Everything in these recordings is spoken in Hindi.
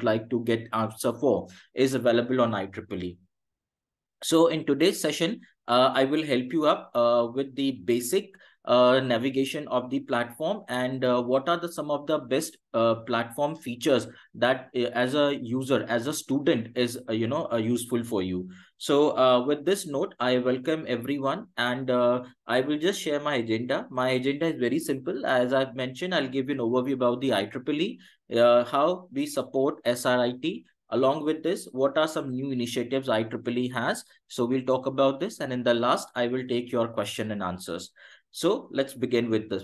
would like to get answer for is available on IEEE. So in today's session, uh, I will help you up uh, with the basic uh, navigation of the platform and uh, what are the some of the best uh, platform features that uh, as a user as a student is uh, you know uh, useful for you so uh, with this note i welcome everyone and uh, i will just share my agenda my agenda is very simple as i've mentioned i'll give you an overview about the ieee uh, how we support SRIT. Along with this, what are some new initiatives IEEE has? So we'll talk about this. And in the last, I will take your question and answers. So let's begin with this.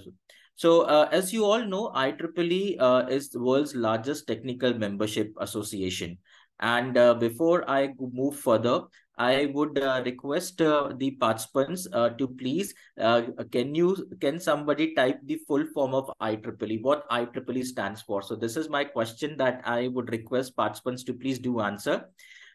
So uh, as you all know, IEEE uh, is the world's largest technical membership association. And uh, before I move further, I would uh, request uh, the participants uh, to please uh, can you can somebody type the full form of IEEE what IEEE stands for. So this is my question that I would request participants to please do answer.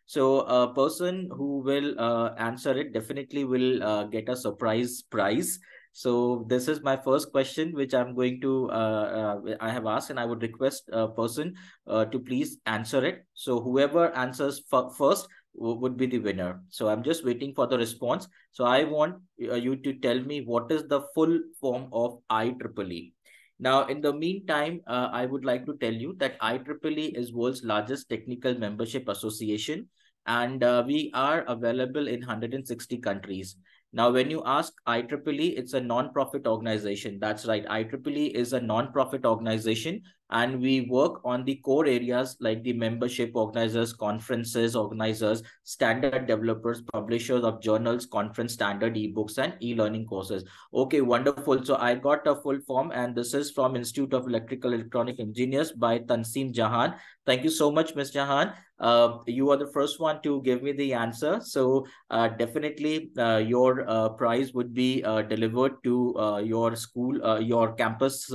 So a person who will uh, answer it definitely will uh, get a surprise prize. So this is my first question, which I'm going to, uh, uh, I have asked and I would request a person uh, to please answer it. So whoever answers first would be the winner. So I'm just waiting for the response. So I want uh, you to tell me what is the full form of IEEE. Now, in the meantime, uh, I would like to tell you that IEEE is world's largest technical membership association, and uh, we are available in 160 countries. Now, when you ask IEEE, it's a non-profit organization. That's right. IEEE is a non-profit organization and we work on the core areas like the membership organizers, conferences organizers, standard developers, publishers of journals, conference standard ebooks, and e-learning courses. Okay, wonderful. So I got a full form, and this is from Institute of Electrical Electronic Engineers by Tanseem Jahan. Thank you so much, Ms. Jahan. Uh, you are the first one to give me the answer. So uh, definitely uh, your uh, prize would be uh, delivered to uh, your school, your campus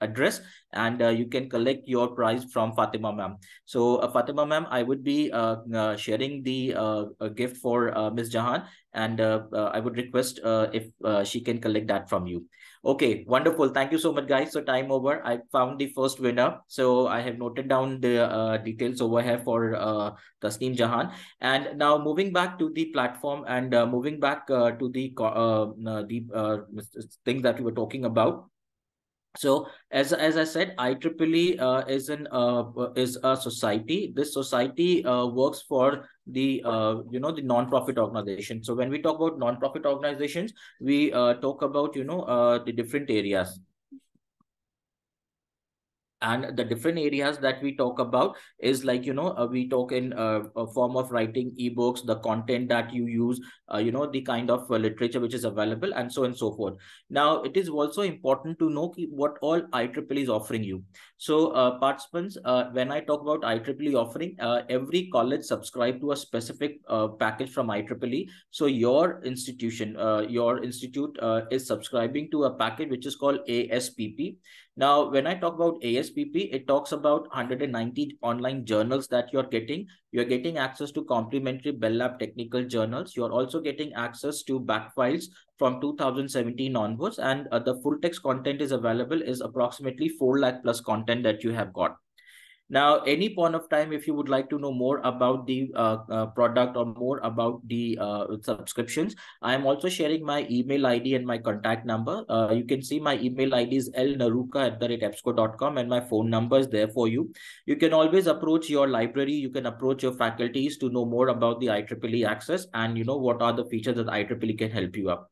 address. And uh, you can collect your prize from Fatima ma'am. So uh, Fatima ma'am, I would be uh, sharing the gift for Miss Jahan and I would request if she can collect that from you. Okay, wonderful. Thank you so much, guys. So time over. I found the first winner. So I have noted down the uh, details over here for uh, Tasneem Jahan. And now moving back to the platform and uh, moving back uh, to the uh, the things that we were talking about so as as i said ieee uh, is an uh, is a society this society uh, works for the uh, you know the non-profit organization so when we talk about non-profit organizations we uh, talk about you know uh, the different areas and the different areas that we talk about is like you know uh, we talk in uh, a form of writing ebooks the content that you use uh, you know the kind of uh, literature which is available and so and so forth now it is also important to know what all ieee is offering you so uh, participants uh, when i talk about ieee offering every college subscribe to a specific package from ieee so your institution your institute is subscribing to a package which is called aspp now, when I talk about ASPP, it talks about 190 online journals that you're getting. You're getting access to complimentary Bell Lab technical journals. You're also getting access to back files from 2017 onwards. And uh, the full text content is available is approximately 4 lakh plus content that you have got. Now, any point of time, if you would like to know more about the uh, uh, product or more about the uh, subscriptions, I am also sharing my email ID and my contact number. Uh, you can see my email ID is lnaruka at the rate epsco.com and my phone number is there for you. You can always approach your library. You can approach your faculties to know more about the IEEE access and you know what are the features that IEEE can help you up.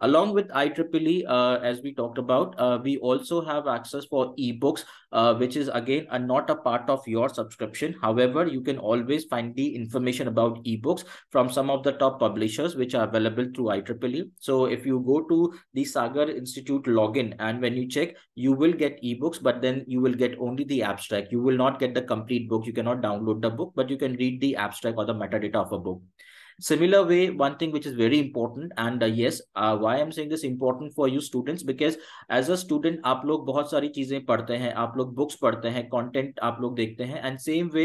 Along with IEEE, uh, as we talked about, uh, we also have access for ebooks, uh, which is again are not a part of your subscription. However, you can always find the information about ebooks from some of the top publishers, which are available through IEEE. So if you go to the Sagar Institute login and when you check, you will get ebooks, but then you will get only the abstract. You will not get the complete book. You cannot download the book, but you can read the abstract or the metadata of a book similar way one thing which is very important and yes why i'm saying this important for you students because as a student aap log bahut sari cheeze padhte hain aap books padhte hain content aap log dekhte and same way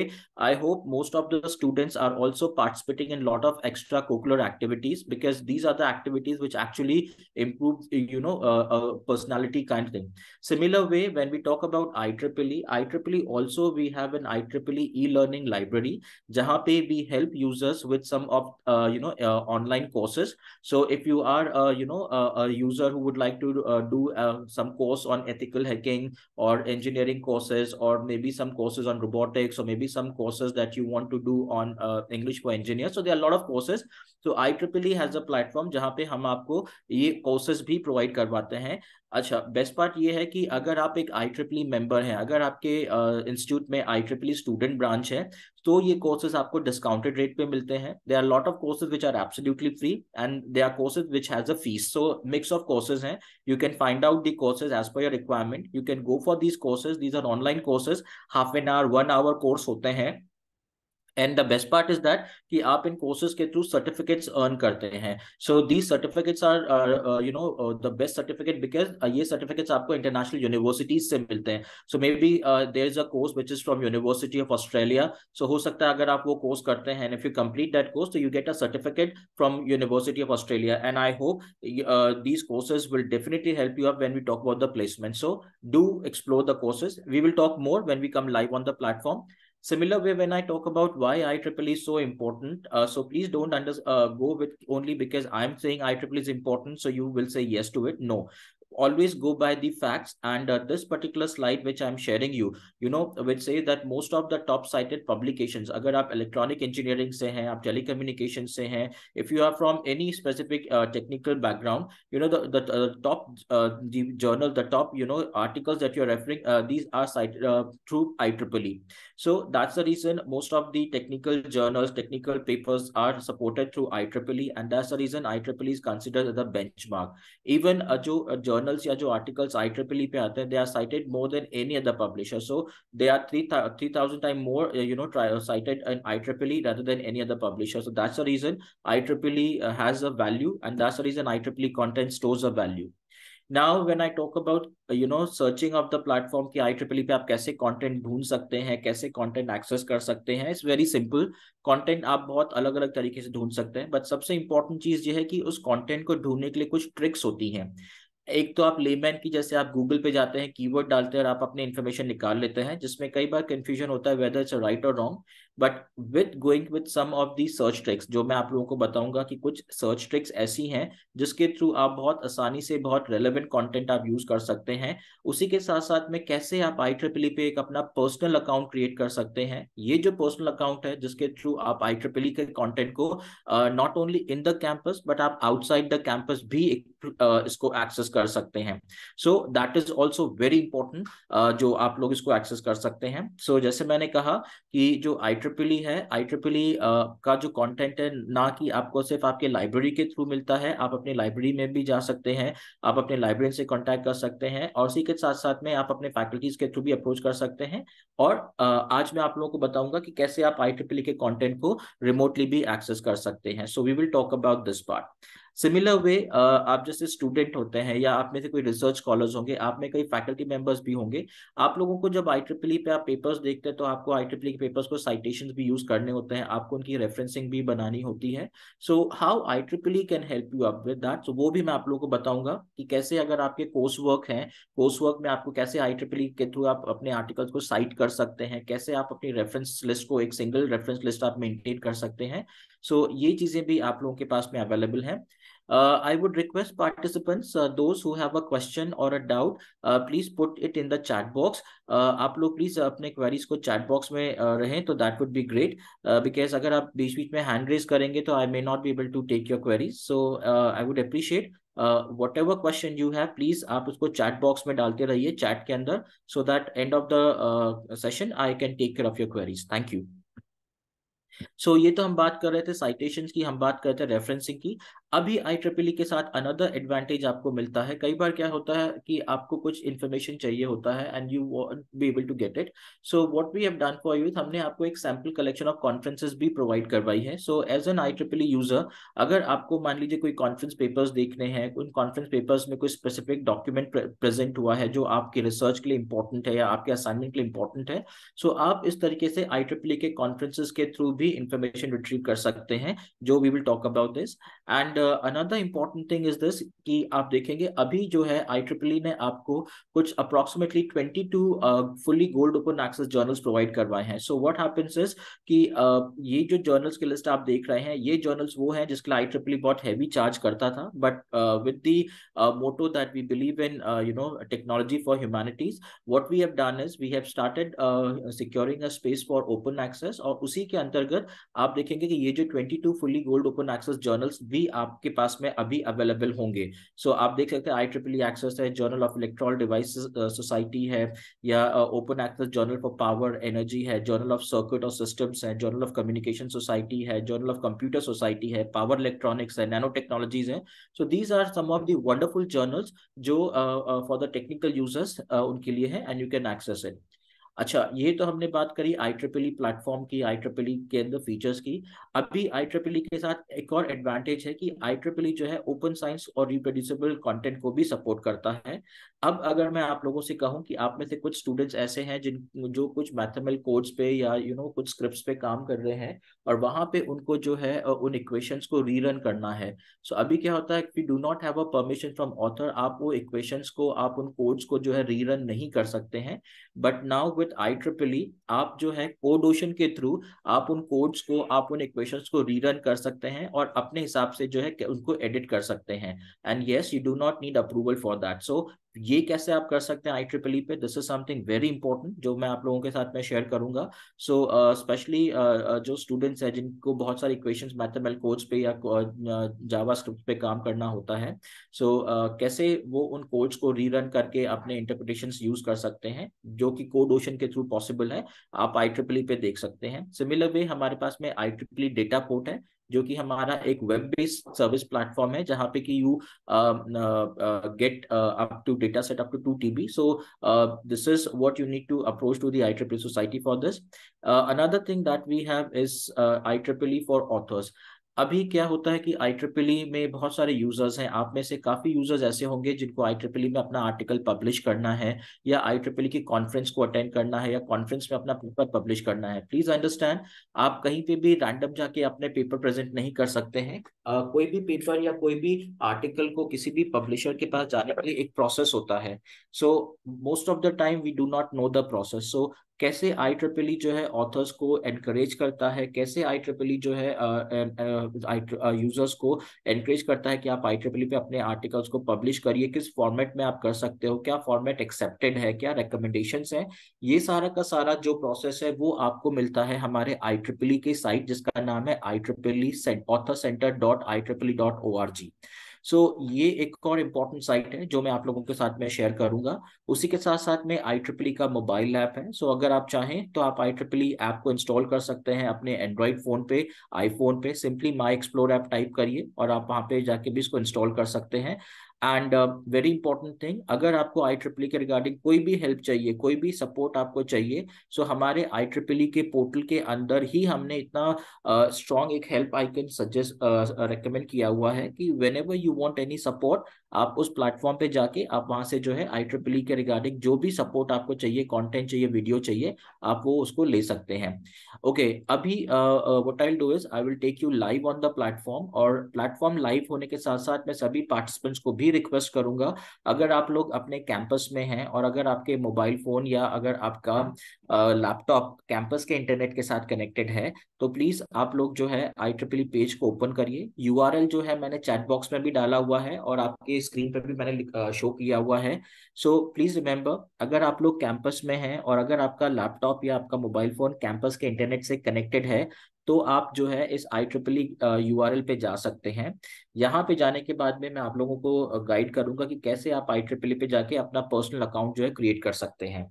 i hope most of the students are also participating in lot of extra curricular activities because these are the activities which actually improve you know a personality kind of thing similar way when we talk about ieee ieee also we have an ieee e-learning library jahan we help users with some of uh, you know uh, online courses so if you are uh, you know uh, a user who would like to do some course on ethical hacking or engineering courses or maybe some courses on robotics or maybe some courses that you want to do on english for engineers so there are a lot of courses so IEEE has a platform जहाँ पे हम आपको ये कोर्सेज भी करवाते हैं अच्छा बेस्ट पार्ट ये है कि अगर आप एक आई ट्रिपली मेंबर हैं अगर आपके इंस्टीट्यूट में आई ट्रिपली स्टूडेंट ब्रांच है तो ये कोर्सेज आपको डिस्काउंटेड रेट पे मिलते हैं दे are lot of courses which are absolutely free and there are courses which has a fees so mix of courses हैं you can find out the courses as per your requirement you can go for these courses these are online courses half an hour one hour course होते हैं and the best part is that कि आप इन कोर्सेज के थ्रू सर्टिफिकेट्स अर्न करते हैं सो these certificates are you know the best certificate because ये सर्टिफिकेट्स आपको इंटरनेशनल यूनिवर्सिटीज से मिलते हैं so maybe there is a course which is from University of Australia so हो सकता है अगर आप वो कोर्स करते हैं if you complete that course तो you get a certificate from University of Australia and I hope these courses will definitely help you up we talk about the placement so do explore the courses we will talk more when we come live on the platform Similar way, when I talk about why IEEE is so important, uh, so please don't under, uh, go with only because I'm saying IEEE is important, so you will say yes to it. No, always go by the facts and uh, this particular slide which i'm sharing you you know which say that most of the top cited publications agar aap electronic engineering se hain aap telecommunication se hain if you are from any specific uh, technical background you know the the uh, top uh, the journal the top you know articles that you're referring uh, these are cited uh, through IEEE so that's the reason most of the technical journals technical papers are supported through IEEE and that's the reason IEEE is considered the benchmark even a, uh, a uh, journal journals या जो आर्टिकल्स आई ट्रिपल पे आते हैं दे are cited more than any other publisher so they are three three thousand time more you know cited in I triple rather than any other publisher so that's a reason I triple has a value and that's a reason I triple i stores a value now when I talk about you know searching of the platform की आई ट्रिपल पे आप कैसे कंटेंट ढूंढ सकते हैं कैसे कंटेंट एक्सेस कर सकते हैं इट्स वेरी सिंपल कंटेंट आप बहुत अलग अलग तरीके से ढूंढ सकते हैं बट सबसे इंपॉर्टेंट चीज ये है कि उस कंटेंट को ढूंढने के लिए कुछ ट्रिक्स होती हैं एक तो आप लेमैन की जैसे आप गूगल पे जाते हैं कीवर्ड डालते हैं और आप अपने इन्फॉर्मेशन निकाल लेते हैं जिसमें कई बार कंफ्यूजन होता है वेदर इट्स राइट और wrong but with going with some of the search tricks जो मैं आप लोगों को बताऊंगा कि कुछ सर्च ट्रिक्स ऐसी हैं जिसके थ्रू आप बहुत आसानी से बहुत रेलिवेंट कंटेंट आप यूज कर सकते हैं उसी के साथ साथ में कैसे आप आई ट्रिपल e पे एक अपना पर्सनल अकाउंट क्रिएट कर सकते हैं ये जो पर्सनल अकाउंट है जिसके थ्रू आप आई ट्रिपल e के कॉन्टेंट को not only in the campus but आप आउटसाइड द कैंपस भी एक, uh, इसको एक्सेस कर सकते हैं so that is also very important जो आप लोग इसको एक्सेस कर सकते हैं सो so, जैसे मैंने कहा कि जो आई ट्रिपल ई है आई ट्रिपल ई का जो कंटेंट है ना कि आपको सिर्फ आपके लाइब्रेरी के थ्रू मिलता है आप अपने लाइब्रेरी में भी जा सकते हैं आप अपने लाइब्रेरी से कांटेक्ट कर सकते हैं और इसी के साथ साथ में आप अपने फैकल्टीज के थ्रू भी अप्रोच कर सकते हैं और uh, आज मैं आप लोगों को बताऊंगा कि कैसे आप आई ट्रिपल ई के कॉन्टेंट को रिमोटली भी एक्सेस कर सकते हैं so we will talk about this part similar way uh, आप जैसे स्टूडेंट होते हैं या आप में से कोई रिसर्च स्कॉलर्स होंगे आप में कई फैकल्टी मेंबर्स भी होंगे आप लोगों को जब आई ट्रिपल e पे आप पेपर्स देखते हैं तो आपको आई ट्रिपल e के पेपर्स को साइटेशन भी यूज करने होते हैं आपको उनकी रेफरेंसिंग भी बनानी होती है so how I triple can help you up with that so वो भी मैं आप लोगों को बताऊंगा कि कैसे अगर आपके कोर्स वर्क है कोर्स वर्क में आपको कैसे आई ट्रिपल e के थ्रू आप अपने आर्टिकल्स को साइट कर सकते हैं कैसे आप अपनी रेफरेंस लिस्ट को एक सिंगल रेफरेंस लिस्ट आप मेंटेन कर सकते हैं सो so, ये चीजें भी आप लोगों के पास में अवेलेबल हैं I would request participants those who have a question और a doubt please put it in the chat box आप लोग प्लीज अपने क्वेरीज को चैट बॉक्स में uh, रहें तो that would be great because अगर आप बीच बीच में हैंड रेज करेंगे तो I may not be able to take your queries so I would appreciate whatever question you have please आप उसको चैट बॉक्स में डालते रहिए चैट के अंदर so that end of the session I can take care of your queries thank you so so, ये तो हम बात कर रहे थे साइटेशन की हम बात कर रहे थे रेफरेंसिंग की अभी आई ट्रिपल e के साथ अनदर एडवांटेज आपको मिलता है कई बार क्या होता है कि आपको कुछ इन्फॉर्मेशन चाहिए होता है and you won't be able to get it so what we have done for you हमने आपको एक सैम्पल कलेक्शन ऑफ कॉन्फ्रेंसेज भी प्रोवाइड करवाई है so as an I triple user अगर आपको मान लीजिए कोई कॉन्फ्रेंस पेपर्स देखने हैं उन कॉन्फ्रेंस पेपर्स में कोई स्पेसिफिक डॉक्यूमेंट प्रेजेंट हुआ है जो आपके रिसर्च के लिए इंपॉर्टेंट है या आपके असाइनमेंट के लिए इंपॉर्टेंट है सो so आप इस तरीके से आई ट्रिपल e के कॉन्फ्रेंसेज के थ्रू भी इंफॉर्मेशन रिट्रीव कर सकते हैं जो we will talk about this and another important thing is this कि आप देखेंगे अभी जो है आई ट्रिपल e ने आपको कुछ approximately twenty two fully gold open access journals provide करवाए हैं सो वट हैपेंस इज कि uh, ये जो जर्नल्स की लिस्ट आप देख रहे हैं ये जर्नल्स वो हैं जिसके लिए आई ट्रिपल e बहुत हैवी चार्ज करता था but with the motto that we believe in you know technology for humanities what we have done is we have started securing a space for open access और उसी के अंतर्गत आप देखेंगे कि ये जो twenty two fully gold open access journals भी आप आपके पास में अभी अवेलेबल होंगे सो so, आप देख सकते हैं आई ट्रिपल एक्सेस है journal of electron device society है या open access journal for power energy है जर्नल ऑफ सर्किट और सिस्टम्स है जर्नल ऑफ कम्युनिकेशन सोसाइटी है जर्नल ऑफ कंप्यूटर सोसाइटी है पावर इलेक्ट्रॉनिक्स है नैनो टेक्नोलॉजीज है so these are some of the wonderful journals जो फॉर द टेक्निकल यूजर्स उनके लिए है and you can access it अच्छा ये तो हमने बात करी आई ट्रिपल ई प्लेटफॉर्म की आई ट्रिपल ई के अंदर फीचर्स की अभी आई ट्रिपल ई के साथ एक और एडवांटेज है कि आई ट्रिपल ई जो है ओपन साइंस और रिप्रोड्यूसेबल कंटेंट को भी सपोर्ट करता है अब अगर मैं आप लोगों से कहूं कि आप में से कुछ स्टूडेंट्स ऐसे हैं जिन जो कुछ मैथमेटिकल कोड्स पे या यू you नो know, कुछ स्क्रिप्ट्स पे काम कर रहे हैं और वहां पे उनको जो है उन इक्वेशंस को रीरन करना है सो so, अभी क्या होता है we do not have a permission from author आप वो इक्वेशंस को आप उन कोड्स को जो है रीरन नहीं कर सकते हैं but now with I triple E आप जो है कोड ओशन के थ्रू आप उन कोड्स को आप उन इक्वेशंस को रीरन कर सकते हैं और अपने हिसाब से जो है उनको एडिट कर सकते हैं and yes you do not need approval for that so ये कैसे आप कर सकते हैं आई ट्रिपल ई पे this is something very important जो मैं आप लोगों के साथ में शेयर करूंगा so so, specially uh, uh, uh, जो स्टूडेंट्स हैं जिनको बहुत सारे इक्वेशन मैथमेटिकल कोड्स पे या जावा uh, स्क्रिप्ट पे काम करना होता है सो so, uh, कैसे वो उन कोड्स को रीरन करके अपने इंटरप्रिटेशन यूज कर सकते हैं जो कि कोड ओशन के थ्रू पॉसिबल है आप आई ट्रिपल ई पे देख सकते हैं सिमिलर वे हमारे पास में I triple E data port है जो कि हमारा एक वेब बेस्ड सर्विस प्लेटफॉर्म है जहां पे कि you get up to data set up to two T so this is what you need to approach to the triple society for this another thing that we have is I triple for authors अभी क्या होता है कि आई ट्रिपल ई में बहुत सारे यूजर्स हैं आप में से काफी यूजर्स ऐसे होंगे जिनको आई ट्रिपल ई में अपना आर्टिकल पब्लिश करना है या आई ट्रिपल ई की कॉन्फ्रेंस को अटेंड करना है या कॉन्फ्रेंस में अपना पेपर पब्लिश करना है प्लीज अंडरस्टैंड आप कहीं पे भी रैंडम जाके अपने पेपर प्रेजेंट नहीं कर सकते हैं आ, कोई भी पेपर या कोई भी आर्टिकल को किसी भी पब्लिशर के पास जाने के लिए एक प्रोसेस होता है so most of the time we do not know the process so कैसे आई ट्रिपल ई जो है ऑथर्स को एनकरेज करता है कैसे आई ट्रिपल ई जो है यूजर्स uh, को एनकरेज करता है कि आप आई e पे अपने आर्टिकल्स को पब्लिश करिए किस फॉर्मेट में आप कर सकते हो क्या फॉर्मेट एक्सेप्टेड है क्या रिकमेंडेशन है ये सारा का सारा जो प्रोसेस है वो आपको मिलता है हमारे आई ट्रिपल के साइट जिसका नाम है I triple author center dot I triple dot O R G so so, ये एक और इम्पोर्टेंट साइट है जो मैं आप लोगों के साथ में शेयर करूंगा उसी के साथ साथ में आई ट्रिपली e का मोबाइल ऐप है सो so, अगर आप चाहें तो आप आई ट्रिपली ऐप को इंस्टॉल कर सकते हैं अपने एंड्रॉइड फोन पे आईफोन पे simply my explore app type करिए और आप वहां पे जाके भी इसको इंस्टॉल कर सकते हैं एंड वेरी इंपॉर्टेंट थिंग अगर आपको आई ट्रिपल e के रिगार्डिंग कोई भी हेल्प चाहिए कोई भी सपोर्ट आपको चाहिए सो so हमारे आई ट्रिपल e के पोर्टल के अंदर ही हमने इतना स्ट्रॉन्ग uh, एक हेल्प आइकन सजेस्ट रिकमेंड किया हुआ है कि whenever you want any support आप उस प्लेटफॉर्म पे जाके आप वहां से जो है आई ट्रिपल e के रिगार्डिंग जो भी सपोर्ट आपको चाहिए कंटेंट चाहिए वीडियो चाहिए आप वो उसको ले सकते हैं ओके okay, अभी what I do is I will take you live on the platform और प्लेटफॉर्म लाइव होने के साथ साथ मैं सभी पार्टिसिपेंट्स को भी रिक्वेस्ट करूंगा अगर आप लोग अपने कैंपस में हैं और अगर आपके मोबाइल फोन या अगर आपका लैपटॉप कैंपस के इंटरनेट के साथ कनेक्टेड है तो प्लीज आप लोग जो है आई ट्रिपली पेज को ओपन करिए यू जो है मैंने चैट बॉक्स में भी डाला हुआ है और आपके स्क्रीन पर भी मैंने शो किया हुआ है सो प्लीज रिमेम्बर अगर आप लोग कैंपस में हैं और अगर आपका लैपटॉप या आपका मोबाइल फोन कैंपस के इंटरनेट से कनेक्टेड है तो आप जो है इस I triple U R L पे जा सकते हैं यहाँ पे जाने के बाद में मैं आप लोगों को गाइड करूंगा कि कैसे आप आई ट्रिपल e पे जाके अपना पर्सनल अकाउंट जो है क्रिएट कर सकते हैं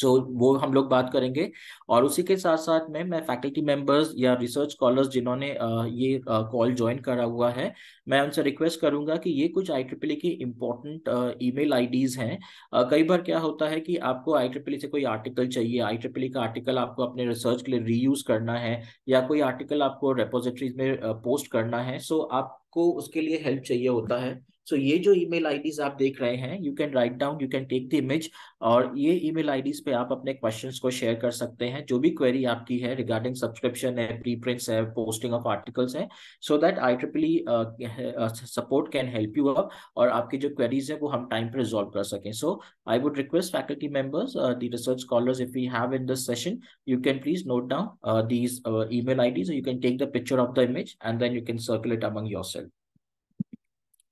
सो so, वो हम लोग बात करेंगे और उसी के साथ साथ में मैं फैकल्टी मेंबर्स या रिसर्च स्कॉलर्स जिन्होंने ये कॉल ज्वाइन करा हुआ है मैं उनसे रिक्वेस्ट करूंगा कि ये कुछ आई ट्रिपल की इंपॉर्टेंट ईमेल आईडीज हैं कई बार क्या होता है कि आपको आई ट्रिपल से कोई आर्टिकल चाहिए आई ट्रिपल का आर्टिकल आपको अपने रिसर्च के लिए रीयूज करना है या कोई आर्टिकल आपको रेपोजिटरीज में पोस्ट करना है सो so, आपको उसके लिए हेल्प चाहिए होता है सो ये जो ईमेल आईडीज आप देख रहे हैं you can write down you can take the image और ये ईमेल आईडीज पे आप अपने क्वेश्चन को शेयर कर सकते हैं जो भी क्वेरी आपकी है रिगार्डिंग सब्सक्रिप्शन है प्री प्रिंट्स है पोस्टिंग ऑफ आर्टिकल्स है so that I triple E support can help you up और आपकी जो क्वेरीज है वो हम टाइम पर रिजॉल्व कर सकें so I would request faculty members the research scholars if you have in this session you can please note down these email IDs you can take the picture of the image and then you can circulate among yourself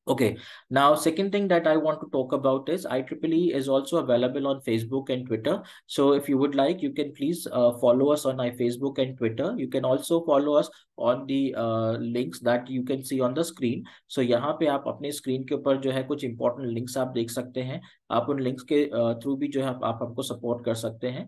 Okay. Now, second thing that I want to talk about is IEEE is also available on Facebook and Twitter. So if you would like, you can please uh, follow us on our Facebook and Twitter. You can also follow us on the links that you can see on the screen so यहाँ पे आप अपने स्क्रीन के ऊपर जो है कुछ इंपॉर्टेंट लिंक्स आप देख सकते हैं आप उन लिंक्स के थ्रू uh, भी जो है आप हमको सपोर्ट कर सकते हैं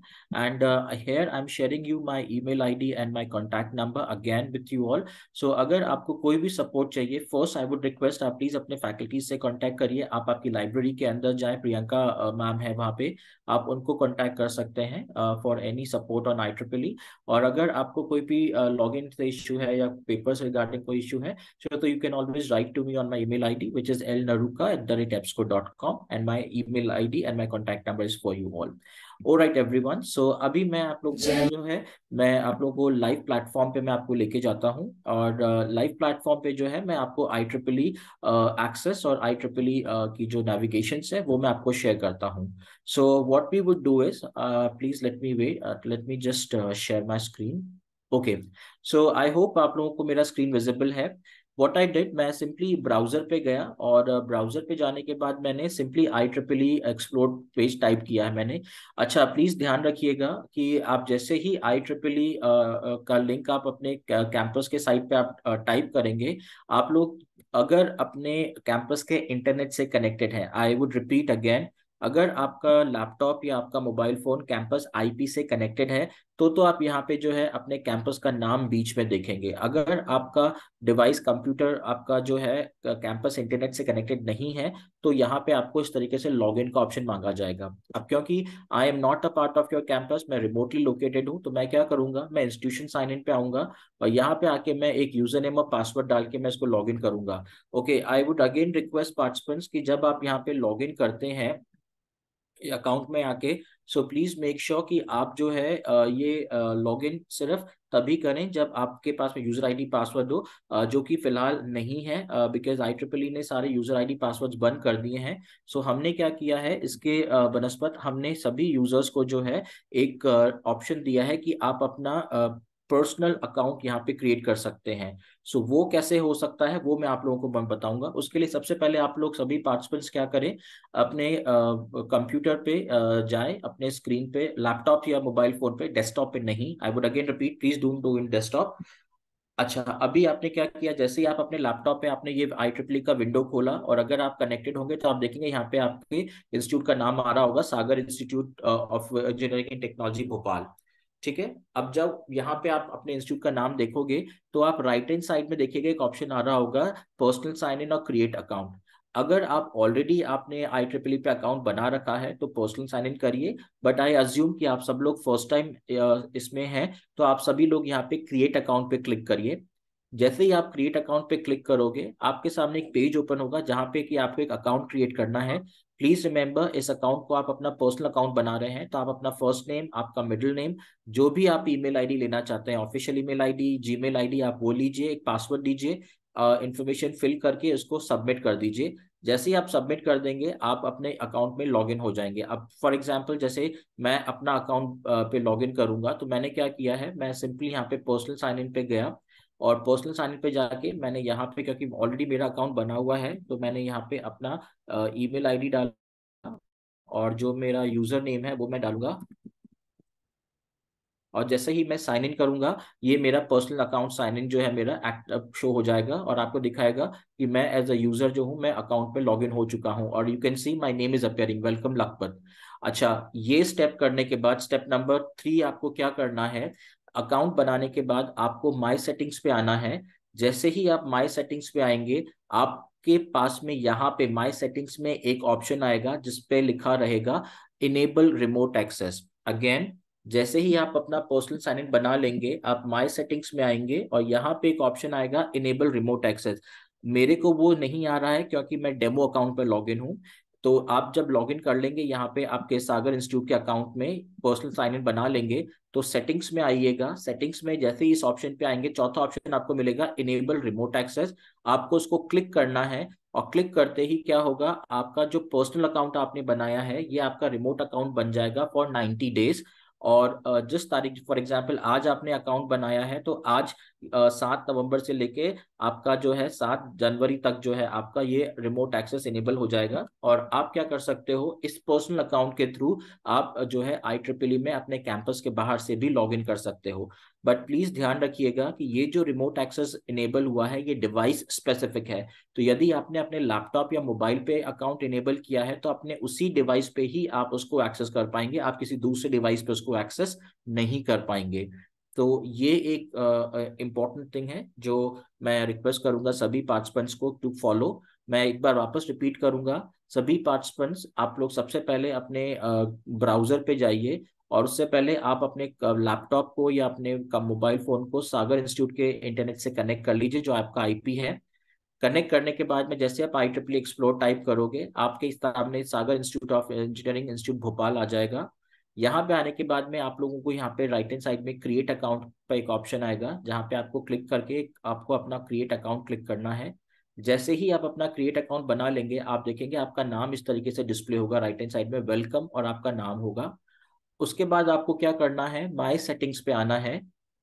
and here I am sharing you my email ID and my contact number again with you all so अगर आपको कोई भी सपोर्ट चाहिए फर्स्ट आई वुड रिक्वेस्ट आप प्लीज अपने फैकल्टीज से कॉन्टैक्ट करिए आप आपकी लाइब्रेरी के अंदर जाए प्रियंका मैम uh, है वहाँ पे आप उनको कॉन्टैक्ट कर सकते हैं for any support on I triple E और अगर आपको कोई भी लॉग uh, इन से इश्यू है है या पेपर्स रिगार्डिंग कोई इशू है सो तो you can always write to me on my email ID which is L Naruka at the rate Apsco dot com and my email ID and my my number is for you all all. Right everyone so अभी मैं आप लोग हाँ। जो है मैं आप लोग को लाइव प्लेटफॉर्म पे मैं आपको लेके जाता हूँ और लाइव uh, प्लेटफॉर्म पे जो है मैं आपको आई ट्रिपल ई एक्सेस और आई ट्रिपल ई की जो नेविगेशन है वो मैं आपको शेयर करता हूँ so what we would do is please let me wait let me just share my screen okay so I hope आप लोगों को मेरा स्क्रीन विजिबल है वॉट आई डिड मैं सिंपली ब्राउजर पे गया और ब्राउजर uh, पे जाने के बाद मैंने simply I triple E explore page type किया है मैंने अच्छा प्लीज ध्यान रखिएगा कि आप जैसे ही आई ट्रिपल ई का लिंक आप अपने कैंपस uh, के साइट पे आप टाइप uh, करेंगे आप लोग अगर अपने कैंपस के इंटरनेट से कनेक्टेड है आई वुड रिपीट अगेन अगर आपका लैपटॉप या आपका मोबाइल फ़ोन कैंपस आईपी से कनेक्टेड है तो तो आप यहाँ पे जो है अपने कैंपस का नाम बीच में देखेंगे अगर आपका डिवाइस कंप्यूटर आपका जो है कैंपस इंटरनेट से कनेक्टेड नहीं है तो यहाँ पे आपको इस तरीके से लॉगिन का ऑप्शन मांगा जाएगा अब क्योंकि I am not a part of your campus मैं रिमोटली लोकेटेड हूँ तो मैं क्या करूंगा मैं इंस्टीट्यूशन साइन इन पे आऊंगा और यहाँ पे आके मैं एक यूजर नेम और पासवर्ड डाल के मैं इसको लॉग इन करूंगा okay I would again request participants की जब आप यहाँ पे लॉग इन करते हैं अकाउंट में आके सो प्लीज मेक श्योर कि आप जो है ये लॉग इन सिर्फ तभी करें जब आपके पास में यूजर आईडी पासवर्ड हो जो कि फिलहाल नहीं है बिकॉज आई ट्रिपल ई ने सारे यूजर आईडी पासवर्ड बंद कर दिए हैं सो so, हमने क्या किया है इसके बनस्पत हमने सभी यूजर्स को जो है एक ऑप्शन दिया है कि आप अपना पर्सनल अकाउंट यहाँ पे क्रिएट कर सकते हैं सो so, वो कैसे हो सकता है वो मैं आप लोगों को बताऊंगा उसके लिए सबसे पहले आप लोग सभी पार्टिसिपेंट्स क्या करें अपने कंप्यूटर पे जाए अपने स्क्रीन पे लैपटॉप या मोबाइल फोन पे डेस्कटॉप पे नहीं I would again repeat please don't do in desktop अच्छा अभी आपने क्या किया जैसे ही आप अपने लैपटॉप पे आपने ये आई ट्रिपली e का विंडो खोला और अगर आप कनेक्टेड होंगे तो आप देखेंगे यहाँ पे आपके इंस्टीट्यूट का नाम आ रहा होगा Sagar institute of engineering and technology Bhopal ठीक है अब जब यहाँ पे आप अपने इंस्टीट्यूट का नाम देखोगे तो आप राइट हैंड साइड में देखिएगा एक ऑप्शन आ रहा होगा पर्सनल साइन इन और क्रिएट अकाउंट अगर आप ऑलरेडी आपने आई ट्रिपल e पे अकाउंट बना रखा है तो पर्सनल साइन इन करिए बट आई अज्यूम कि आप सब लोग फर्स्ट टाइम इसमें हैं तो आप सभी लोग यहाँ पे क्रिएट अकाउंट पे क्लिक करिए जैसे ही आप क्रिएट अकाउंट पे क्लिक करोगे आपके सामने एक पेज ओपन होगा जहाँ पे कि आपको एक अकाउंट क्रिएट करना है प्लीज रिमेंबर इस अकाउंट को आप अपना पर्सनल अकाउंट बना रहे हैं तो आप अपना फर्स्ट नेम आपका मिडिल नेम जो भी आप ईमेल आईडी लेना चाहते हैं official email ID Gmail ID आप वो लीजिए एक पासवर्ड दीजिए इन्फॉर्मेशन फिल करके उसको सबमिट कर दीजिए जैसे ही आप सबमिट कर देंगे आप अपने अकाउंट में लॉगिन हो जाएंगे अब फॉर एग्जांपल जैसे मैं अपना अकाउंट पे लॉगिन करूंगा तो मैंने क्या किया है मैं सिंपली यहाँ पे पर्सनल साइन इन पे गया और पर्सनल साइन पे जाके मैंने यहाँ पे क्योंकि ऑलरेडी मेरा अकाउंट बना हुआ है तो मैंने यहाँ पे अपना ईमेल आईडी डाल और जो मेरा यूजर नेम है वो मैं डालूंगा और जैसे ही मैं साइन इन करूंगा ये मेरा पर्सनल अकाउंट साइन इन जो है मेरा एक्ट शो हो जाएगा और आपको दिखाएगा कि मैं एज अ यूजर जो हूँ मैं अकाउंट पे लॉग इन हो चुका हूँ और you can see my name is appearing welcome Lakhpat अच्छा ये स्टेप करने के बाद स्टेप नंबर थ्री आपको क्या करना है अकाउंट बनाने के बाद आपको माई सेटिंग्स पे आना है जैसे ही आप माई सेटिंग्स पे आएंगे आपके पास में यहाँ पे माई सेटिंग्स में एक ऑप्शन आएगा जिसपे लिखा रहेगा इनेबल रिमोट एक्सेस अगेन जैसे ही आप अपना पर्सनल साइन इन बना लेंगे आप माई सेटिंग्स में आएंगे और यहाँ पे एक ऑप्शन आएगा इनेबल रिमोट एक्सेस मेरे को वो नहीं आ रहा है क्योंकि मैं डेमो अकाउंट पर लॉग इन हूँ तो आप जब लॉग इन कर लेंगे यहाँ पे आपके सागर इंस्टीट्यूट के अकाउंट में पर्सनल साइन इन बना लेंगे तो सेटिंग्स में आइएगा सेटिंग्स में जैसे ही इस ऑप्शन पे आएंगे चौथा ऑप्शन आपको मिलेगा इनेबल रिमोट एक्सेस आपको उसको क्लिक करना है और क्लिक करते ही क्या होगा आपका जो पर्सनल अकाउंट आपने बनाया है ये आपका रिमोट अकाउंट बन जाएगा फॉर नाइनटी डेज और जिस तारीख फॉर एग्जाम्पल आज आपने अकाउंट बनाया है तो आज सात नवंबर से लेके आपका जो है सात जनवरी तक जो है आपका ये रिमोट एक्सेस इनेबल हो जाएगा और आप क्या कर सकते हो इस पर्सनल अकाउंट के थ्रू आप जो है आई ट्रिपल e में अपने कैंपस के बाहर से भी लॉग कर सकते हो बट प्लीज ध्यान रखिएगा कि ये जो रिमोट एक्सेस इनेबल हुआ है ये डिवाइस स्पेसिफिक है तो यदि आपने अपने लैपटॉप या मोबाइल पे अकाउंट इनेबल किया है तो अपने उसी डिवाइस पे ही आप उसको एक्सेस कर पाएंगे आप किसी दूसरे डिवाइस पे उसको एक्सेस नहीं कर पाएंगे तो ये एक इम्पॉर्टेंट थिंग है जो मैं रिक्वेस्ट करूंगा सभी पार्टिसिपेंट्स को टू फॉलो मैं एक बार वापस रिपीट करूंगा सभी पार्टिसिपेंट्स आप लोग सबसे पहले अपने ब्राउजर पे जाइए और उससे पहले आप अपने लैपटॉप को या अपने मोबाइल फोन को सागर इंस्टीट्यूट के इंटरनेट से कनेक्ट कर लीजिए जो आपका आईपी है कनेक्ट करने के बाद में जैसे आप आई ट्रिपल एक्सप्लोर टाइप करोगे आपके सामने Sagar institute of engineering institute Bhopal आ जाएगा यहाँ पे आने के बाद में आप लोगों को यहाँ पे राइट हैंड साइड में क्रिएट अकाउंट पर एक ऑप्शन आएगा जहाँ पे आपको क्लिक करके आपको अपना क्रिएट अकाउंट क्लिक करना है जैसे ही आप अपना क्रिएट अकाउंट बना लेंगे आप देखेंगे आपका नाम इस तरीके से डिस्प्ले होगा राइट हैंड साइड में वेलकम और आपका नाम होगा उसके बाद आपको क्या करना है माई सेटिंग्स पे आना है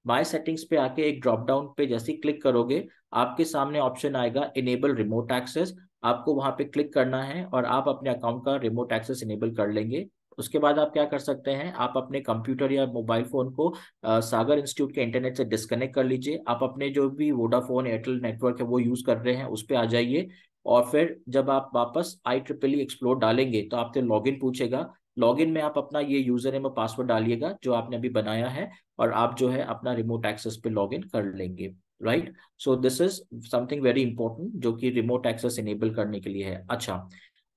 माई सेटिंग्स पे आके एक ड्रॉप डाउन पे जैसे क्लिक करोगे आपके सामने ऑप्शन आएगा इनेबल रिमोट एक्सेस आपको वहां पे क्लिक करना है और आप अपने अकाउंट का रिमोट एक्सेस इनेबल कर लेंगे उसके बाद आप क्या कर सकते हैं आप अपने कंप्यूटर या मोबाइल फोन को आ, सागर इंस्टीट्यूट के इंटरनेट से डिस्कनेक्ट कर लीजिए आप अपने जो भी वोडाफोन एयरटेल नेटवर्क है वो यूज कर रहे हैं उस पर आ जाइए और फिर जब आप वापस आई ट्रिपल ई एक्सप्लोर डालेंगे तो आपसे इन पूछेगा लॉगिन में आप अपना ये यूजर नेम और पासवर्ड डालिएगा जो आपने अभी बनाया है और आप जो है अपना रिमोट एक्सेस पे लॉगिन कर लेंगे right so this is something very important जो कि रिमोट एक्सेस इनेबल करने के लिए है अच्छा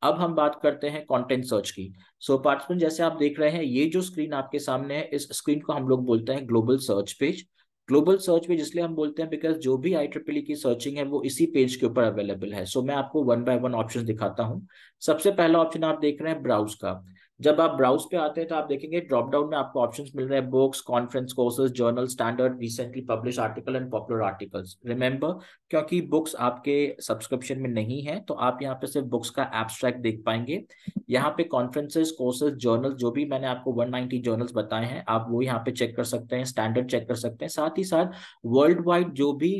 अब हम बात करते हैं कंटेंट सर्च की सो so, पार्टिसिपेंट जैसे आप देख रहे हैं ये जो स्क्रीन आपके सामने है इस स्क्रीन को हम लोग बोलते हैं global search page global search page इसलिए हम बोलते हैं बिकॉज जो भी आई ट्रिपल e की सर्चिंग है वो इसी पेज के ऊपर अवेलेबल है सो so, मैं आपको वन बाय वन ऑप्शन दिखाता हूँ सबसे पहला ऑप्शन आप देख रहे हैं ब्राउज का जब आप ब्राउज पे आते हैं तो आप देखेंगे ड्रॉप डाउन में आपको ऑप्शंस मिल रहे हैं books conference courses journal standard recently publish article and popular articles remember क्योंकि बुक्स आपके सब्सक्रिप्शन में नहीं है तो आप यहाँ पे सिर्फ बुक्स का एब्स्ट्रैक्ट देख पाएंगे यहाँ पे कॉन्फ्रेंसेज कोर्सेज जर्नल जो भी मैंने आपको नाइनटी जर्नल्स बताए हैं आप वो यहाँ पे चेक कर सकते हैं स्टैंडर्ड चेक कर सकते हैं साथ ही साथ वर्ल्ड वाइड जो भी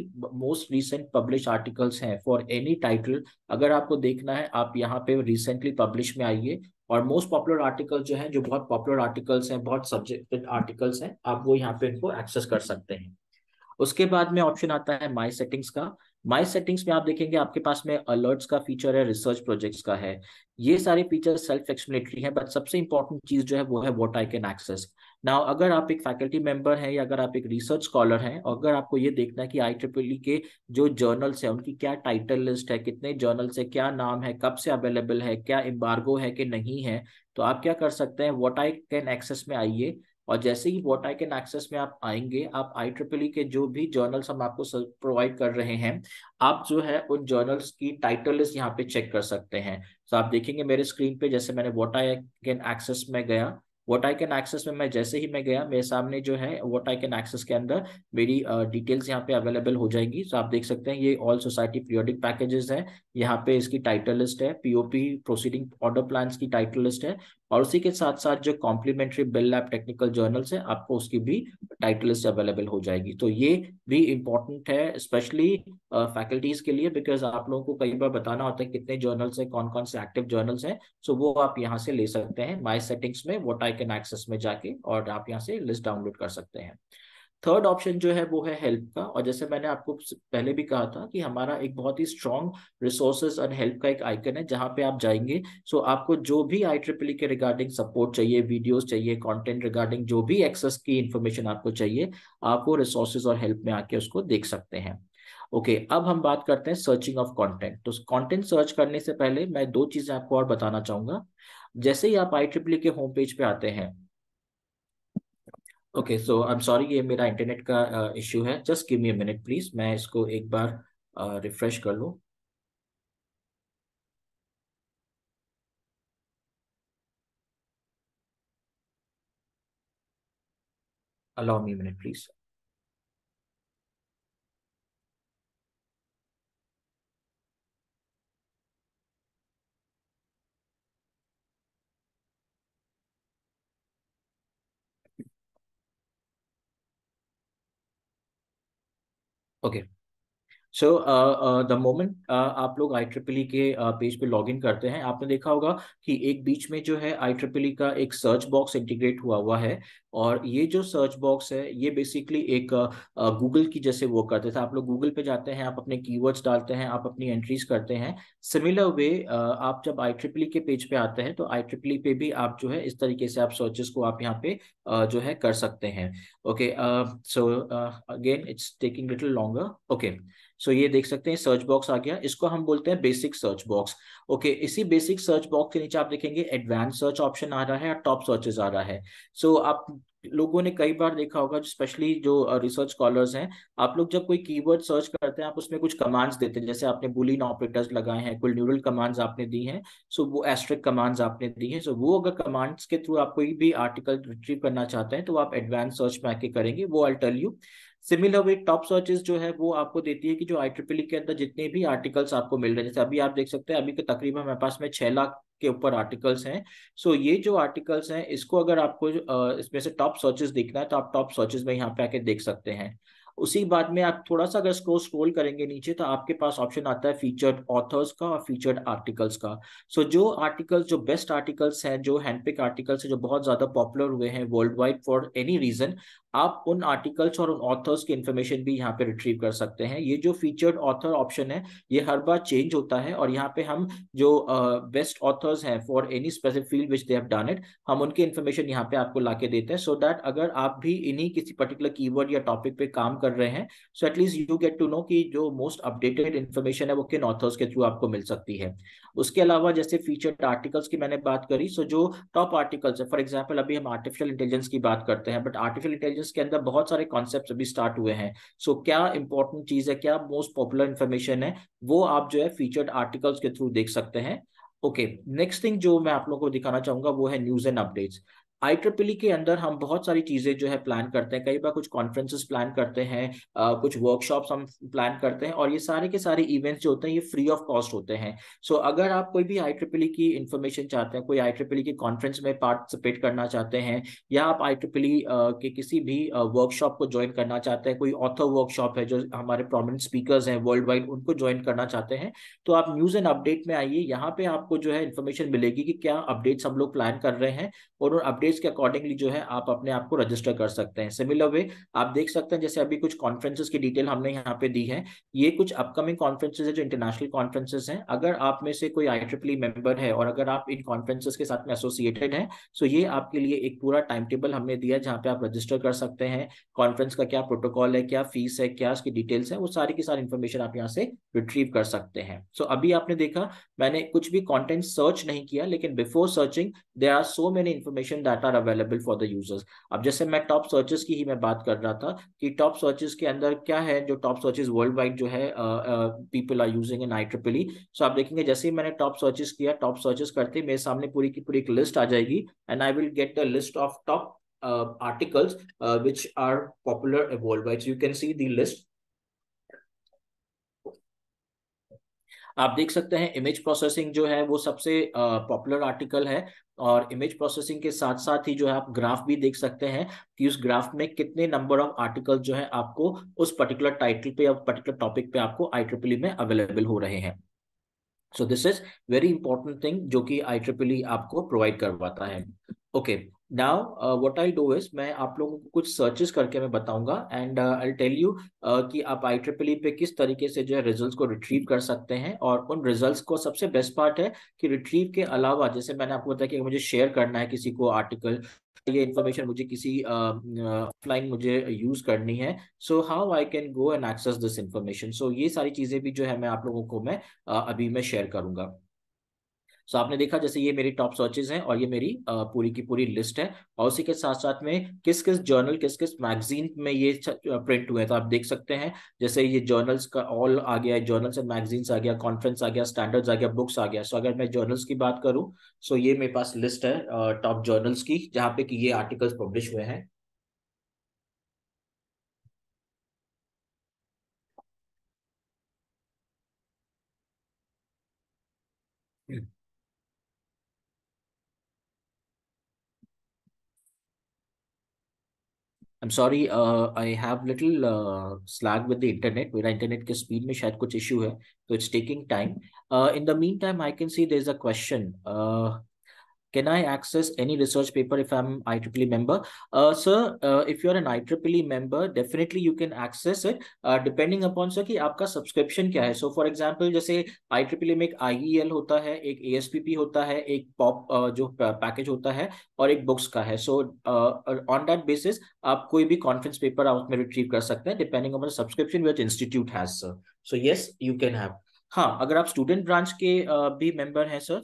मोस्ट रिसेंट पब्लिश आर्टिकल्स हैं फॉर एनी टाइटल अगर आपको देखना है आप यहाँ पे रिसेंटली पब्लिश में आइए और मोस्ट पॉपुलर आर्टिकल्स जो हैं जो बहुत पॉपुलर आर्टिकल्स हैं बहुत सब्जेक्टेड आर्टिकल्स हैं आप वो यहाँ पे इनको एक्सेस कर सकते हैं उसके बाद में ऑप्शन आता है माई सेटिंग्स का माई सेटिंग्स में आप देखेंगे आपके पास में अलर्ट्स का फीचर है रिसर्च प्रोजेक्ट्स का है ये सारे फीचर सेल्फ एक्सप्लेनेटरी है बट सबसे इंपॉर्टेंट चीज जो है वो है what I can access now अगर आप एक फैकल्टी मेंबर हैं या अगर आप एक रिसर्च स्कॉलर हैं और अगर आपको ये देखना है कि आई ट्रिपल e के जो जर्नल्स हैं उनकी क्या टाइटल लिस्ट है कितने जर्नल्स है क्या नाम है कब से अवेलेबल है क्या इम्बार्गो है कि नहीं है तो आप क्या कर सकते हैं वॉट आई कैन एक्सेस में आइए और जैसे ही वॉट आई कैन एक्सेस में आप आएंगे आप आई ट्रिपल e के जो भी जर्नल्स हम आपको प्रोवाइड कर रहे हैं आप जो है उन जर्नल्स की टाइटल लिस्ट यहाँ पे चेक कर सकते हैं तो आप देखेंगे मेरे स्क्रीन पे जैसे मैंने वॉट आई कैन एक्सेस में गया वॉट आई कैन एक्सेस में मैं जैसे ही मैं गया मेरे सामने जो है वॉट आई कैन एक्सेस के अंदर मेरी डिटेल्स uh, यहाँ पे अवेलेबल हो जाएंगी तो so, आप देख सकते हैं ये ऑल सोसाइटी पीरियोडिक पैकेजेस है यहाँ पे इसकी टाइटल लिस्ट है पीओपी प्रोसीडिंग ऑर्डर प्लान की टाइटल लिस्ट है और उसी के साथ साथ जो complimentary Bell lab technical journals है आपको उसकी भी टाइटल अवेलेबल हो जाएगी तो ये भी इम्पोर्टेंट है स्पेशली फैकल्टीज के लिए बिकॉज आप लोगों को कई बार बताना होता है कितने जर्नल्स हैं कौन कौन से एक्टिव जर्नल्स हैं सो वो आप यहाँ से ले सकते हैं माई सेटिंग्स में वोट आई कैन एक्सेस में जाके और आप यहाँ से लिस्ट डाउनलोड कर सकते हैं थर्ड ऑप्शन जो है वो है हेल्प का और जैसे मैंने आपको पहले भी कहा था कि हमारा एक बहुत ही स्ट्रॉन्ग रिसोर्सेज और हेल्प का एक आइकन है जहाँ पे आप जाएंगे सो आपको जो भी आई ट्रिपल e के रिगार्डिंग सपोर्ट चाहिए वीडियोज चाहिए कॉन्टेंट रिगार्डिंग जो भी एक्सेस की इन्फॉर्मेशन आपको चाहिए आप वो रिसोर्सेज और हेल्प में आके उसको देख सकते हैं ओके okay, अब हम बात करते हैं सर्चिंग ऑफ कंटेंट तो कंटेंट सर्च करने से पहले मैं दो चीजें आपको और बताना चाहूंगा जैसे ही आप आई ट्रिपली e के होम पेज पे आते हैं okay so I am sorry ये मेरा इंटरनेट का इश्यू है just give me a minute please मैं इसको एक बार रिफ्रेश कर लूं allow me minute please Okay so the moment आप लोग आई ट्रिपल e के पेज uh, पे लॉगिन करते हैं आपने देखा होगा कि एक बीच में जो है आई ट्रिपल e का एक सर्च बॉक्स इंटीग्रेट हुआ हुआ है और ये जो सर्च बॉक्स है ये बेसिकली एक गूगल uh, uh, की जैसे वो करते थे आप लोग गूगल पे जाते हैं आप अपने कीवर्ड्स डालते हैं आप अपनी एंट्रीज करते हैं सिमिलर वे आप जब आई ट्रिपल e के पेज पे आते हैं तो आई ट्रिपल पे भी आप जो है इस तरीके से आप सर्चेस को आप यहाँ पे जो है कर सकते हैं okay so again it's taking little longer okay so ये देख सकते हैं सर्च बॉक्स आ गया इसको हम बोलते हैं बेसिक सर्च बॉक्स ओके इसी बेसिक सर्च बॉक्स के नीचे आप देखेंगे एडवांस सर्च ऑप्शन आ रहा है और टॉप सर्चेज आ रहा है सो so, आप लोगों ने कई बार देखा होगा स्पेशली जो रिसर्च स्कॉलर्स हैं आप लोग जब कोई कीवर्ड सर्च करते हैं आप उसमें कुछ कमांड्स देते हैं जैसे आपने बुलिन ऑपरेटर्स लगाए हैं कुल न्यूरल कमांड्स आपने दी हैं सो वो एस्ट्रिक कमांड्स आपने दी हैं सो वो अगर कमांड्स के थ्रू आप कोई भी आर्टिकल रिट्रीव करना चाहते हैं तो आप एडवांस सर्च में आके करेंगे वो I tell you similar way top searches जो है वो आपको देती है कि जो आईट्रिपली e के अंदर जितने भी आर्टिकल्स आपको मिल रहे हैं जैसे अभी आप देख सकते हैं अभी के तकरीबन मेरे पास में छह लाख के ऊपर आर्टिकल्स हैं सो so, ये जो आर्टिकल्स हैं इसको अगर आपको इसमें से टॉप सर्चेस देखना है तो आप टॉप सर्चेस में यहाँ पे आके देख सकते हैं उसी बाद में आप थोड़ा सा अगर स्क्रोल स्क्रोल करेंगे नीचे तो आपके पास ऑप्शन आता है फीचर्ड ऑथर्स का और फीचर्ड आर्टिकल्स का सो so, जो आर्टिकल्स जो बेस्ट आर्टिकल्स हैं जो हैंडपिक आर्टिकल्स हैं जो बहुत ज्यादा पॉपुलर हुए हैं world wide for any reason आप उन आर्टिकल्स और उन ऑथर्स की इन्फॉर्मेशन भी यहाँ पे रिट्रीव कर सकते हैं ये जो फीचर्ड ऑथर ऑप्शन है ये हर बार चेंज होता है और यहाँ पे हम जो बेस्ट ऑथर्स हैं for any specific field which they have done it हम उनके इन्फॉर्मेशन यहाँ पे आपको ला देते हैं सो so दैट अगर आप भी इन्हीं किसी पर्टिकुलर की या टॉपिक पे काम कर रहे हैं so at least you get to know कि जो मोस्ट अपडेटेड इन्फॉर्मेशन है वो किन ऑथर्स के थ्रू आपको मिल सकती है उसके अलावा जैसे फीचर्ड आर्टिकल्स की मैंने बात करी सो so जो टॉप आर्टिकल्स है फॉर एग्जाम्पल अभी हम आर्टिफिशियल इंटेलिजेंस की बात करते हैं बट आर्टिफिशियल इंटेलिजेंस बिजनेस के अंदर बहुत सारे कॉन्सेप्ट अभी स्टार्ट हुए हैं सो so, क्या इंपॉर्टेंट चीज है क्या मोस्ट पॉपुलर इन्फॉर्मेशन है वो आप जो है फीचर्ड आर्टिकल्स के थ्रू देख सकते हैं ओके नेक्स्ट थिंग जो मैं आप लोगों को दिखाना चाहूंगा वो है news and updates I triple E के अंदर हम बहुत सारी चीज़ें जो है प्लान करते हैं कई बार कुछ कॉन्फ्रेंसेस प्लान करते हैं कुछ वर्कशॉप्स हम प्लान करते हैं और ये सारे के सारे इवेंट्स जो होते हैं ये फ्री ऑफ कॉस्ट होते हैं सो अगर आप कोई भी आई ट्रिपली की इन्फॉर्मेशन चाहते हैं कोई आई ट्रिपली के कॉन्फ्रेंस में पार्टिसिपेट करना चाहते हैं या आप आई ट्रिपली के किसी भी वर्कशॉप को ज्वाइन करना चाहते हैं कोई ऑथर वर्कशॉप है जो हमारे प्रोमिनेंट स्पीकर्स हैं वर्ल्ड वाइड उनको ज्वाइन करना चाहते हैं तो आप न्यूज़ एंड अपडेट में आइए यहाँ पे आपको जो है इन्फॉर्मेशन मिलेगी कि क्या अपडेट्स हम लोग प्लान कर रहे हैं और उन अपडेट्स डेज के अकॉर्डिंगली जो है आप अपने आप को रजिस्टर कर सकते हैं सिमिलर वे आप देख सकते हैं जैसे अभी कुछ कॉन्फ्रेंसेस की डिटेल हमने यहाँ पे दी है ये कुछ अपकमिंग कॉन्फ्रेंसेज है जो इंटरनेशनल कॉन्फ्रेंसेज हैं अगर आप में से कोई आई ट्रिपली मेंबर है और अगर आप इन कॉन्फ्रेंसेज के साथ में एसोसिएटेड है सो ये आपके लिए एक पूरा टाइम टेबल हमने दिया जहाँ पे आप रजिस्टर कर सकते हैं कॉन्फ्रेंस का क्या प्रोटोकॉल है क्या फीस है क्या उसकी डिटेल्स है वो सारी की सारी इन्फॉर्मेशन आप यहाँ से रिट्रीव कर सकते हैं सो so, अभी आपने देखा मैंने कुछ भी कॉन्टेंट सर्च नहीं किया लेकिन before searching they are so many information that data available for the users अब जैसे मैं टॉप सर्चेस की ही मैं बात कर रहा था कि टॉप सर्चेस के अंदर क्या है जो टॉप सर्चेस वर्ल्ड वाइड जो है people are using in I triple E so आप देखेंगे जैसे ही मैंने टॉप सर्चेस किया टॉप सर्चेस करते मेरे सामने पूरी की पूरी एक लिस्ट आ जाएगी and I will get the list of top articles which are popular world wide you can see see the आप देख सकते हैं इमेज प्रोसेसिंग जो है वो सबसे पॉपुलर आर्टिकल है और इमेज प्रोसेसिंग के साथ साथ ही जो है आप ग्राफ भी देख सकते हैं कि उस ग्राफ में कितने नंबर ऑफ आर्टिकल जो है आपको उस पर्टिकुलर टाइटल पे या पर्टिकुलर टॉपिक पे आपको आई ट्रिपल e में अवेलेबल हो रहे हैं so this is very important thing जो कि आई ट्रिपल e आपको प्रोवाइड करवाता है okay okay. Now what I do is मैं आप लोगों को कुछ सर्चेस करके मैं बताऊंगा एंड आई टेल यू कि आप आई ट्रिपल ई पे किस तरीके से जो है रिजल्ट को रिट्रीव कर सकते हैं और उन रिजल्ट को सबसे बेस्ट पार्ट है कि रिट्रीव के अलावा जैसे मैंने आपको बताया कि मुझे शेयर करना है किसी को आर्टिकल ये इन्फॉर्मेशन मुझे किसी ऑफलाइन uh, uh मुझे यूज करनी है so how I can go and access this information so ये सारी चीजें भी जो है मैं आप लोगों को मैं uh, अभी मैं शेयर करूंगा सो आपने देखा जैसे ये मेरी टॉप सर्चेज हैं और ये मेरी पूरी की पूरी लिस्ट है और उसी के साथ साथ में किस किस जर्नल किस किस मैगजीन में ये प्रिंट हुए हैं तो आप देख सकते हैं जैसे ये जर्नल्स का ऑल आ गया है जर्नल्स एंड मैगजीन्स आ गया कॉन्फ्रेंस आ गया स्टैंडर्ड्स आ गया बुक्स आ गया सो अगर मैं जर्नल्स की बात करूँ सो ये मेरे पास लिस्ट है टॉप जर्नल्स की जहाँ पे कि ये आर्टिकल्स पब्लिश हुए हैं I'm sorry, uh, I have little uh, slack with the internet. मेरा internet के speed में शायद कुछ issue है, तो it's taking time. Uh, in the meantime, I can see there's a question. Uh, can I access any research paper if I'm IEEE member? Uh, sir, uh, if you are an IEEE member, definitely you can access it uh, depending upon sir ki aapka subscription kya hai. So for example, jaise IEEE mein ek IEL hota hai, ek ASPP hota hai, ek POP uh, jo package hota hai, aur ek books ka hai. So uh, on that basis, aap koi bhi conference paper out mein retrieve kar sakte हैं depending upon the subscription which institute has sir. So yes, you can have. हाँ अगर आप स्टूडेंट ब्रांच के भी मेंबर हैं सर